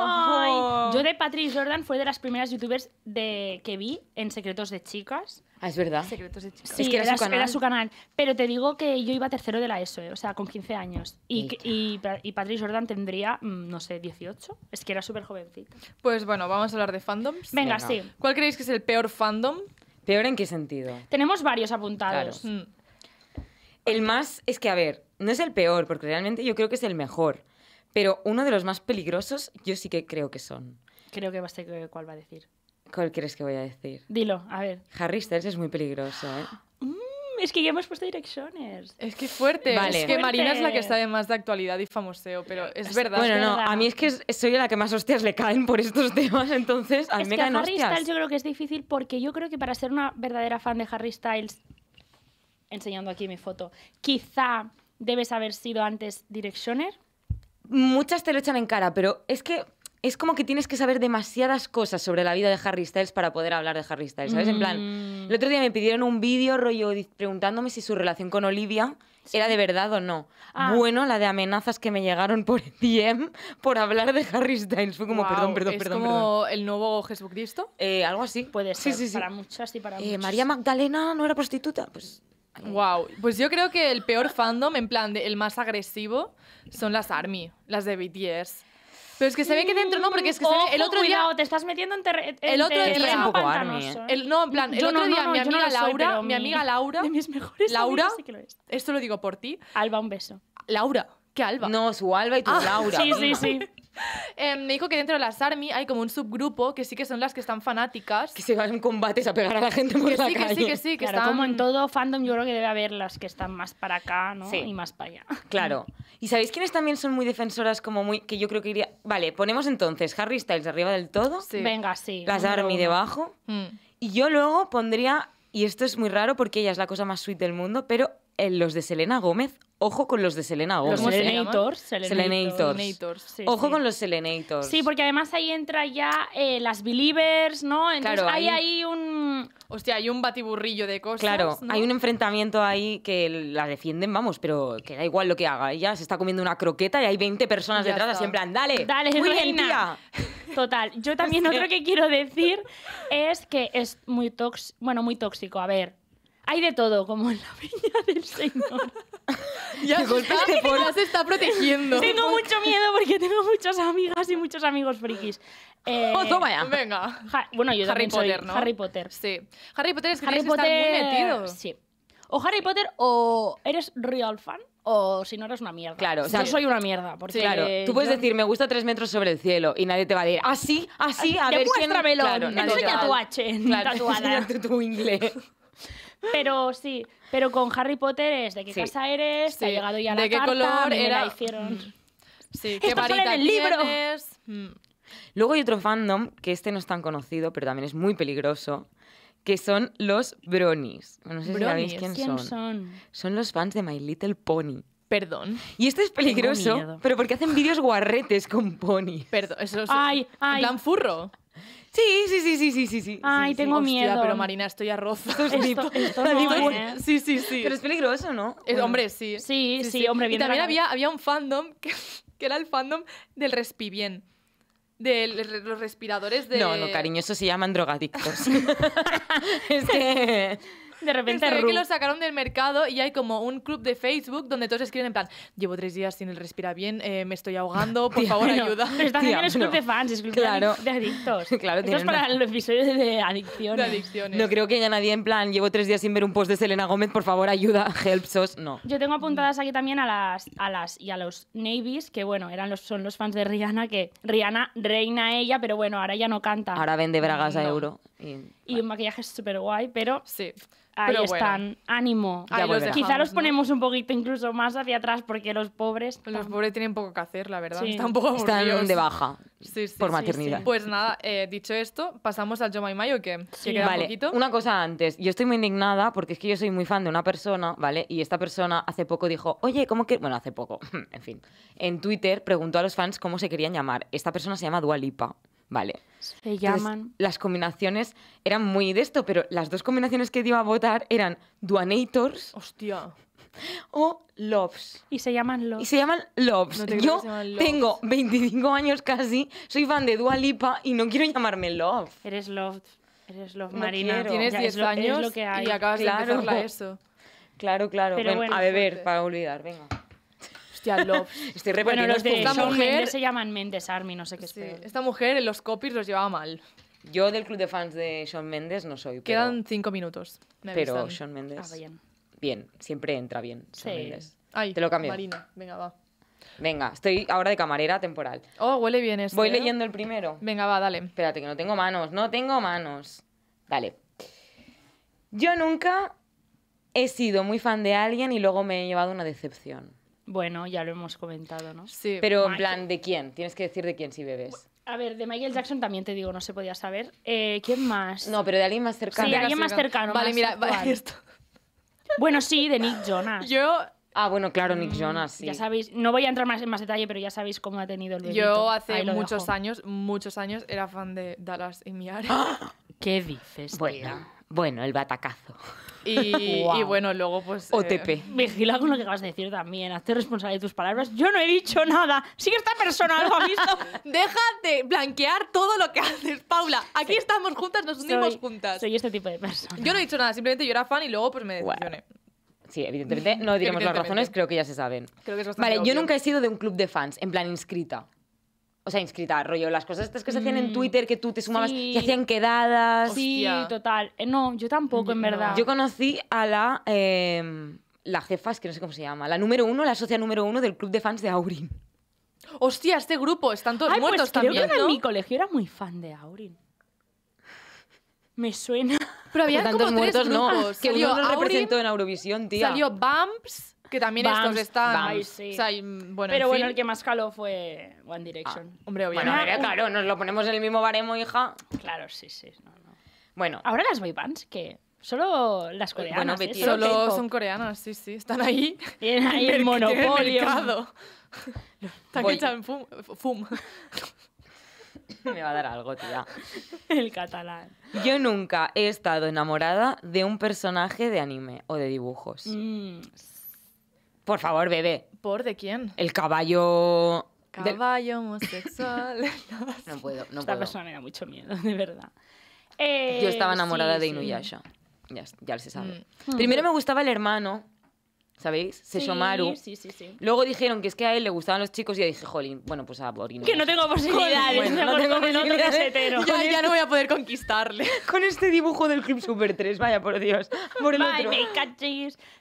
Yo de Patrick Jordan fue de las primeras youtubers que vi en Secretos de Chicas. Ah, es verdad. Secretos de Chicas. Sí, era, su canal. Pero te digo que yo iba tercero de la ESO, eh, o sea, con 15 años. Y, Patrice Jordan tendría, mm, no sé, 18. Es que era súper jovencito. Pues bueno, vamos a hablar de fandoms. Venga, sí. ¿Cuál creéis que es el peor fandom? ¿Peor en qué sentido? Tenemos varios apuntados. Mm. El más es que, a ver, no es el peor, porque realmente yo creo que es el mejor. Pero uno de los más peligrosos yo sí que creo que son. Creo que a ser cuál va a decir. ¿Cuál crees que voy a decir? Dilo, a ver. Harry Styles es muy peligroso, ¿eh? Mm, es que ya hemos puesto Directioners. Es que fuerte. Es que Marina es la que está de más de actualidad y famoseo, pero es, verdad. Bueno, no, a mí es que soy la que más hostias le caen por estos temas, entonces a mí es que Harry Styles yo creo que es difícil porque yo creo que para ser una verdadera fan de Harry Styles, enseñando aquí mi foto, quizá debes haber sido antes Directioner. Muchas te lo echan en cara, pero es que es como que tienes que saber demasiadas cosas sobre la vida de Harry Styles para poder hablar de Harry Styles, ¿sabes? En plan, mm. el otro día me pidieron un vídeo rollo preguntándome si su relación con Olivia era de verdad o no. Ah. Bueno, la de amenazas que me llegaron por DM por hablar de Harry Styles. Fue como, perdón, perdón, perdón, ¿es perdón. como el nuevo Jesucristo? Eh, algo así. Puede ser, para muchas y para eh, María Magdalena no era prostituta, pues... Wow, pues yo creo que el peor fandom, en plan, el más agresivo, son las ARMY, las de BTS. Pero es que se ve que dentro no, porque es que el otro cuidado, día te estás metiendo en, terreno. el otro día un poco ¿eh? el, no, en plan, el yo otro no, día mi amiga Laura, mi, amiga Laura, de mis mejores Laura, lo es. esto lo digo por ti. Alba, un beso. Laura, ¿qué Alba? No, su Alba y tu ah. Laura. Sí, sí, sí. Em, me dijo que dentro de las ARMY hay como un subgrupo que sí que son las que están fanáticas. Que se van en combates a pegar a la gente por la sí, calle. Que sí, que sí, que claro, como en todo fandom yo creo que debe haber las que están más para acá, ¿no? Y más para allá. Claro. ¿Y sabéis quiénes también son muy defensoras como muy... que yo creo que iría... Vale, ponemos entonces Harry Styles arriba del todo. Venga, sí. Las ARMY debajo. Mm. Y yo luego pondría... Y esto es muy raro porque ella es la cosa más sweet del mundo, pero eh, los de Selena Gómez, Ojo con los de Selena Gomez. Los Selenators. ¿eh? Selenators. Ojo con los Selenators. Sí, porque además ahí entra ya eh, las Believers, ¿no? Entonces hay ahí... un... Hostia, hay un batiburrillo de cosas. Claro, hay un enfrentamiento ahí que la defienden, vamos, pero que da igual lo que haga. Ella se está comiendo una croqueta y hay 20 personas detrás, y así en plan, dale, dale muy bien, Total. Yo también otro que quiero decir es que es muy tox, bueno, muy tóxico. A ver, hay de todo, como en la viña del Señor. ya de porra se está protegiendo. Tengo mucho miedo porque tengo muchas amigas y muchos amigos frikis. oh, toma ya. Venga. bueno, yo Harry Potter, soy ¿no? Harry Potter. Sí. Harry Potter es que, Harry Potter... muy metido. Sí. O Harry Potter o eres real fan o si no eres una mierda. Claro, o sea, yo soy una mierda. Porque claro, tú puedes decir, me gusta tres metros sobre el cielo y nadie te va a decir, así, ah, así, ah, a ver quién... Demuéstramelo, claro, enseña tu H claro, tatuada. tu inglés. Pero sí, pero con Harry Potter es de qué casa eres, te ha llegado ya la qué color era... hicieron. Mm. Sí, qué varita libro. Mm. Luego hay otro fandom, que este no es tan conocido, pero también es muy peligroso, que son los bronies. No sé si sabéis quién, son? son. los fans de My Little Pony. Perdón. Y este es peligroso, pero porque hacen vídeos guarretes con Pony. Perdón, eso es. Ay, ay. plan furro. Sí, sí, sí, sí, sí, sí, sí. Ay, tengo miedo. Hostia, pero Marina, estoy a Sí, sí, sí. Pero es peligroso, ¿no? Eh, hombre, sí. Sí, sí, hombre, bien. Y también había, había un fandom que, era el fandom del respibien. De los respiradores de... No, no, cariño, eso se llaman drogadictos. es que... De repente se que lo sacaron del mercado y hay como un club de Facebook donde todos escriben en plan, llevo tres días sin el respira bien, eh, me estoy ahogando, por favor ayuda. Estás haciendo un de fans, es de adictos. Claro, Esto es para el episodio de adicciones. No creo que haya nadie en plan, llevo tres días sin ver un post de Selena Gómez, por favor ayuda, help sos, no. Yo tengo apuntadas aquí también a las, a las y a los Navies, que bueno, eran los, son los fans de Rihanna, que Rihanna reina ella, pero bueno, ahora ya no canta. Ahora vende bragas a euro. Y, un maquillaje súper guay, pero... Sí. Ahí están, ánimo. los Quizá los ponemos un poquito incluso más hacia atrás porque los pobres... Los pobres tienen poco que hacer, la verdad. Están un poco Están de baja por maternidad. Pues nada, eh, dicho esto, pasamos al Yo y Mayo que, queda vale, Una cosa antes, yo estoy muy indignada porque es que yo soy muy fan de una persona, ¿vale? Y esta persona hace poco dijo, oye, ¿cómo que...? Bueno, hace poco, en fin. En Twitter preguntó a los fans cómo se querían llamar. Esta persona se llama Dualipa. ¿vale? Se llaman. las combinaciones eran muy de esto, pero las dos combinaciones que iba a votar eran Duanators. O Loves. Y se llaman Loves. Y se llaman Loves. Yo tengo 25 años casi, soy fan de Dua y no quiero llamarme Love. Eres Loves. Eres Love, Marina. Tienes 10 años y acabas de empezar ESO. Claro, claro. a beber para olvidar, venga. Estoy bueno, los de esta mujer Mendes se llaman Mendes Army, no sé qué es Esta mujer en los copies los llevaba mal. Yo del club de fans de Sean Mendes no soy. Quedan cinco minutos. pero Sean Mendes. Ah, bien. siempre entra bien. Mendes. Ay, Te lo cambio. Marina, venga, va. Venga, estoy ahora de camarera temporal. Oh, huele bien esto. Voy ¿eh? leyendo el primero. Venga, va, dale. Espérate, que no tengo manos. No tengo manos. Dale. Yo nunca he sido muy fan de alguien y luego me he llevado una decepción. Bueno, ya lo hemos comentado, ¿no? Sí. Pero en plan, ¿de quién? Tienes que decir de quién si bebes. A ver, de Michael Jackson también te digo, no se podía saber. Eh, ¿Quién más? No, pero de alguien más cercano. de alguien más cercano. Vale, mira, vale, esto. Bueno, sí, de Nick Jonas. Yo Ah, bueno, claro, Nick mm, Jonas, sí. Ya sabéis, no voy a entrar más en más detalle, pero ya sabéis cómo ha tenido el bebé. Yo hace muchos años, muchos años, era fan de Dallas y Miare. ¿Qué dices? Bueno, bueno, el batacazo. Y, bueno, luego pues... OTP. Eh, vigila con lo que vas a decir también. Hazte responsable de tus palabras. Yo no he dicho nada. Si esta persona lo ha visto, deja de blanquear todo lo que haces, Paula. Aquí estamos juntas, nos unimos juntas. Soy este tipo de persona. Yo no he dicho nada, simplemente yo era fan y luego pues me decepcioné. Sí, evidentemente no diremos las razones, creo que ya se saben. Creo que vale, yo nunca he sido de un club de fans, en plan inscrita. O sea, inscrita, rollo, las cosas estas que se hacían en mm, Twitter que tú te sumabas que hacían quedadas. Sí, total. Eh, no, yo tampoco, en mm, verdad. Yo conocí a la. Em, la jefa, es que no sé cómo se llama. La número uno, la socia número uno del club de fans de Aurin. Hostia, este grupo, están todos pues muertos pues creo en mi colegio era muy fan de Aurin. Me suena. Pero había Tantos muertos, no. Que uno en Eurovisión, tía. salió Bumps, que también estos están. Pero bueno, el que más caló fue One Direction. Ah, hombre, obviamente. Bueno, claro, nos lo ponemos en el mismo baremo, hija. Claro, sí, sí. Bueno. Ahora las boy bands, que solo las coreanas. ¿eh? Bueno, Solo son coreanas, sí, sí. Están ahí. Tienen ahí el monopolio. Está en fum. Me va a dar algo, tía. El catalán. Yo nunca he estado enamorada de un personaje de anime o de dibujos. Mm, por favor, bebé. ¿Por de quién? El caballo. Caballo homosexual. no puedo, no Esta persona me da mucho miedo, de verdad. Yo estaba eh, enamorada de Inuyasha. Ya, se sabe. Mm. Primero me gustaba el hermano, ¿Sabéis? se Sesomaru. Luego dijeron que es que a él le gustaban los chicos y yo dije, jolín, bueno, pues a Borin Que no tengo posibilidades. no tengo posibilidades. ya, ya no voy a poder conquistarle. Con este dibujo del Club Super 3, vaya por Dios. Por el otro.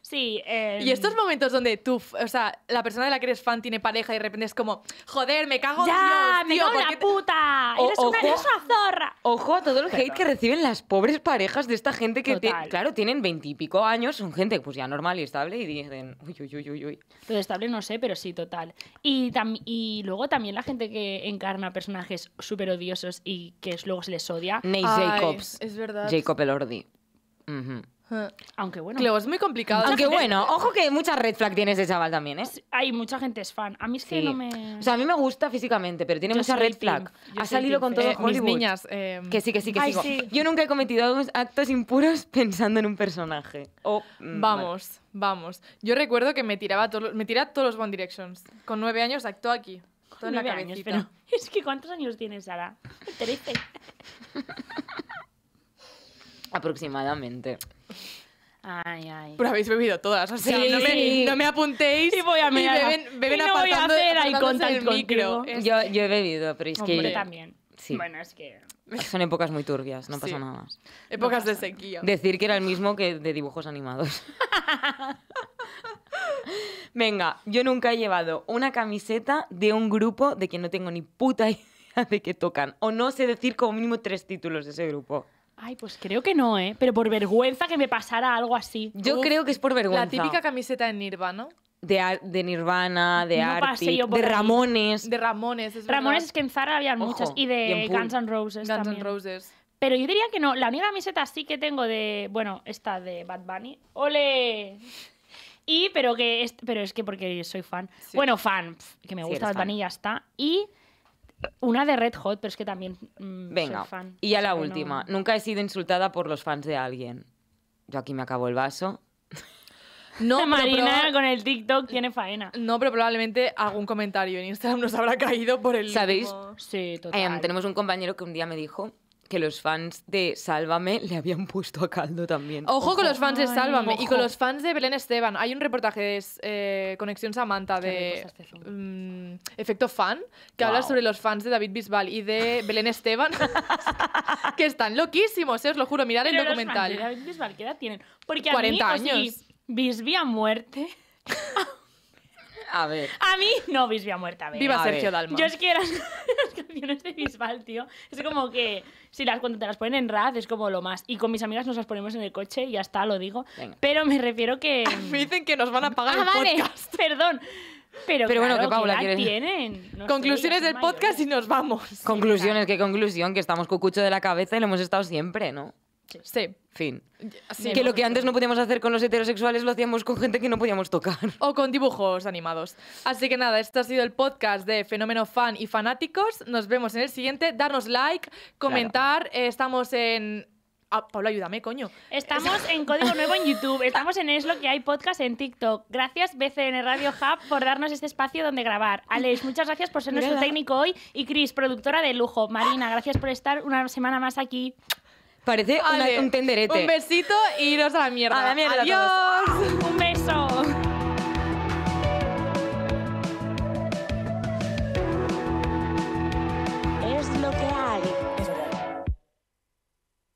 Sí. Y em, estos momentos donde tú, o sea, la persona de la que eres fan tiene pareja y de repente es como, joder, me cago en Dios, me cago la puta. eres una, zorra. Ojo a todo el hate que reciben las pobres parejas de esta gente que, claro, tienen veintipico años, son gente pues ya normal y estable y Uy, uy, uy, uy, Lo estable no sé, pero sí, total. Y, y luego también la gente que encarna personajes súper odiosos y que luego se les odia. Jacobs. Es verdad. Jacob Elordi. Ordi. Aunque bueno. Luego es muy complicado. Aunque bueno, ojo que mucha red flag tienes ese chaval también, ¿eh? Hay mucha gente es fan. A mí es sí. que no me. O sea, a mí me gusta físicamente, pero tiene mucha red flag. Ha salido con todo eh, Hollywood. niñas. Eh, que sí, que sí, que sí. Yo nunca he cometido actos impuros pensando en un personaje. O, mm, vamos, vamos. Yo recuerdo que me tiraba me tiraba todos los One Directions. Con nueve años actuó aquí. Todo en años, es que ¿cuántos años tienes, Sara? Trece. Aproximadamente. Ay, ay. Pero habéis bebido todas, o sea, no, me, apuntéis. Y voy a mirar. Y beben, voy a hacer el micro. Yo, he bebido, pero es que. también. que. Son épocas muy turbias, no pasa nada más. Épocas de sequía. Decir que era el mismo que de dibujos animados. Venga, yo nunca he llevado una camiseta de un grupo de que no tengo ni puta idea de que tocan. O no sé decir como mínimo tres títulos de ese grupo. Ay, pues creo que no, ¿eh? Pero por vergüenza que me pasara algo así. Yo creo que es por vergüenza. La típica camiseta de Nirvana. De, de Nirvana, de de Ramones. De Ramones, es verdad. Ramones es que en Zara había muchas. Y de Guns N' Roses Guns N' Roses. Pero yo diría que no. La única camiseta sí que tengo de... Bueno, esta de Bad Bunny. ¡Ole! Y, pero que... Es, pero es que porque soy fan. Bueno, fan. que me gusta Bad Bunny y ya está. Y... Una de Red Hot, pero es que también mm, Venga, Y ya la última. Nunca he sido insultada por los fans de alguien. Yo aquí me acabo el vaso. No, Marina con el TikTok tiene faena. No, pero probablemente algún comentario en Instagram nos habrá caído por el. ¿Sabéis? Sí, total. Em, tenemos un compañero que un día me dijo que los fans de Sálvame le habían puesto a caldo también. Ojo, con los fans de Sálvame y con los fans de Belén Esteban. Hay un reportaje de eh, Conexión Samantha de mm, Efecto Fan que habla sobre los fans de David Bisbal y de Belén Esteban que están loquísimos, ¿eh? os lo juro, mirad el documental. ¿qué edad tienen? Porque 40 años. muerte. A ver. A mí no, Bisbia a muerte. Viva Sergio Dalma. Yo es que canciones de Bisbal, tío. Es como que si las, cuando te las ponen en RAD es como lo más. Y con mis amigas nos las ponemos en el coche y ya está, lo digo. Pero me refiero que... me dicen que nos van a ah, pagar el podcast. perdón. Pero, bueno, que Paula tienen. conclusiones del podcast y nos vamos. Conclusiones, qué conclusión, que estamos cucucho de la cabeza y lo hemos estado siempre, ¿no? Sí. Fin. que lo que antes no podíamos hacer con los heterosexuales lo hacíamos con gente que no podíamos tocar. O con dibujos animados. Así que nada, este ha sido el podcast de Fenómeno Fan y Fanáticos. Nos vemos en el siguiente. Darnos like, comentar. Eh, estamos en ah, Pablo, ayúdame, coño. Estamos en Código Nuevo en YouTube, estamos en Es lo que hay podcast en TikTok. Gracias BCN Radio Hub por darnos este espacio donde grabar. Alex, muchas gracias por ser nuestro técnico hoy y Cris, productora de lujo. Marina, gracias por estar una semana más aquí. Parece una- un tenderete. Un besito y iros a la mierda. A la mierda Adiós. Un beso. Es lo que hay.